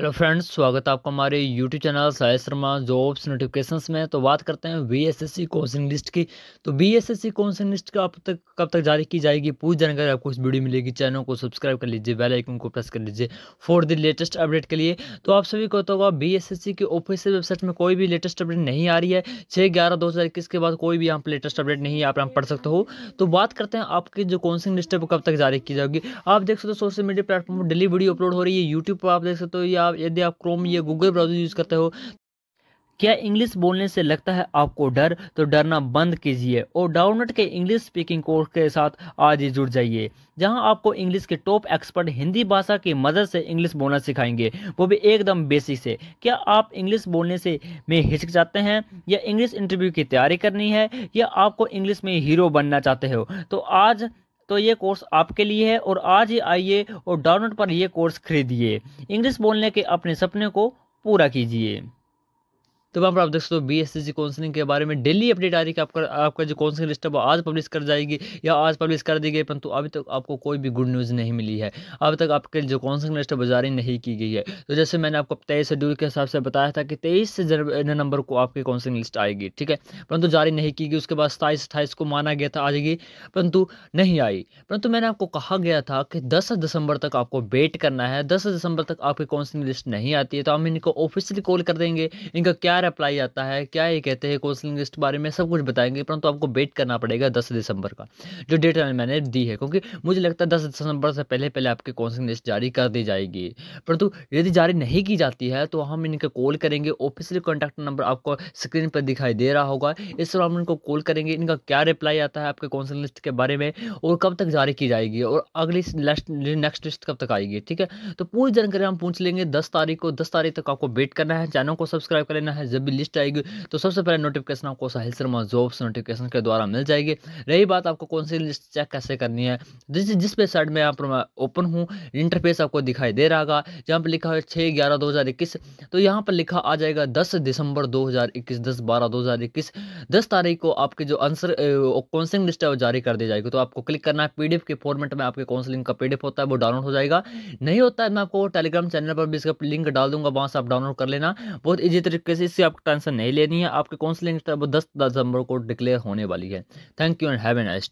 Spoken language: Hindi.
हेलो फ्रेंड्स स्वागत है आपका हमारे YouTube channel Sai Sharma jobs notifications में तो बात करते हैं बीएसएससी काउंसलिंग लिस्ट की तो बीएसएससी काउंसलिंग लिस्ट का अब तक कब तक जारी की जाएगी पूरी जानकारी आपको इस वीडियो मिलेगी चैनल को सब्सक्राइब कर लीजिए बेल आइकन को प्रेस कर लीजिए फॉर द लेटेस्ट अपडेट के लिए तो आप सभी को तो होगा बी की ऑफिशियल वेबसाइट में कोई भी लेटेस्ट अपडेट नहीं आ रही है छः ग्यारह दो के बाद कोई भी यहाँ पर लेटेस्ट अपडेट नहीं आप यहाँ पढ़ सकते हो तो बात करते हैं आपकी जो काउंसलिंग लिस्ट है वो कब तक जारी की जाएगी आप देख सकते हो सोशल मीडिया प्लेटफॉर्म पर डेली वीडियो अपलोड हो रही है यूट्यूब पर आप देख सकते हो या आप यदि आप क्रोम या गूगल ब्राउजर यूज़ करते हो क्या इंग्लिश बोलने से लगता है आपको डर तो डरना बंद कीजिए और डाउनलोड के इंग्लिश स्पीकिंग कोर्स के साथ आज ही जुड़ जाइए जहां आपको इंग्लिश के टॉप एक्सपर्ट हिंदी भाषा की मदद से इंग्लिश बोलना सिखाएंगे वो भी एकदम बेसिक से क्या आप इंग्लिश बोलने से में हिचक जाते हैं या इंग्लिश इंटरव्यू की तैयारी करनी है या आपको इंग्लिश में हीरो बनना चाहते हो तो आज तो ये कोर्स आपके लिए है और आज ही आइए और डाउनलोड पर यह कोर्स खरीदिए इंग्लिश बोलने के अपने सपने को पूरा कीजिए तो वहाँ पर आप देख सकते हो बी एस सी काउंसिलिंग के बारे में डेली अपडेट आ रही है कि आपका आपका जो काउंसिलिंग लिस्ट है वो आज पब्लिश कर जाएगी या आज पब्लिश कर दी गई परंतु अभी तक आपको कोई भी गुड न्यूज़ नहीं मिली है अभी तक आपके जो काउंसिलिंग लिस्ट है वो जारी नहीं की गई है तो जैसे मैंने आपको तेईस शेड्यूल के हिसाब से बताया था कि तेईस नवंबर को आपकी काउंसिलिंग लिस्ट आएगी ठीक है परंतु जारी नहीं की गई उसके बाद सताईस अट्ठाईस को माना गया था आएगी परंतु नहीं आई परंतु मैंने आपको कहा गया था कि दस दिसंबर तक आपको वेट करना है दस दिसंबर तक आपकी काउंसिलिंग लिस्ट नहीं आती है तो हम इनको ऑफिशियली कॉल कर देंगे इनका क्या बार अप्लाई आता है क्या ये कहते हैं कोर्सिंग लिस्ट बारे में सब कुछ बताएंगे परंतु तो आपको वेट करना पड़ेगा दस दिसंबर का जो डेट मैंने दी है क्योंकि मुझे लगता है दस दिसंबर से पहले पहले आपके कोर्सिंग लिस्ट जारी कर दी जाएगी परंतु यदि जारी नहीं की जाती है तो हम इनका कॉल करेंगे ऑफिशियल कॉन्टैक्ट नंबर आपको स्क्रीन पर दिखाई दे रहा होगा इस पर हम इनको कॉल करेंगे इनका क्या रिप्लाई आता है आपके काउंसिल लिस्ट के बारे में और कब तक जारी की जाएगी और अगली नेक्स्ट लिस्ट कब तक आएगी ठीक है तो पूरी जानकारी हम पूछ लेंगे दस तारीख को दस तारीख तक आपको वेट करना है चैनल को सब्सक्राइब कर लेना है जब भी लिस्ट आएगी तो सबसे पहले नोटिफिकेशन आपको साहिल शर्मा जॉब्स नोटिफिकेशन के द्वारा मिल जाएगी रही बात आपको कौन सी लिस्ट चेक कैसे करनी है जिस जिस पे साइड में आप ओपन हूँ इंटरफेस आपको दिखाई दे रहा जहाँ पर लिखा है छः ग्यारह दो तो यहाँ पर लिखा आ जाएगा दस दिसंबर दो हज़ार इक्कीस दस बारह तारीख को आपके जो आंसर काउंसिलिंग लिस्ट है वो जारी कर दी जाएगी तो आपको क्लिक करना है पी के फॉर्मेट में आपके काउंसिलिंग का पी होता है वो डाउनलोड हो जाएगा नहीं होता है मैं आपको टेलीग्राम चैनल पर भी इसका लिंक डाल दूंगा वहाँ से आप डाउनलोड कर लेना बहुत ईजी तरीके से इससे आपको टेंशन नहीं लेनी है आपके काउंसलिंग दस दिसंबर को डिक्लेयर होने वाली है thank you and have an S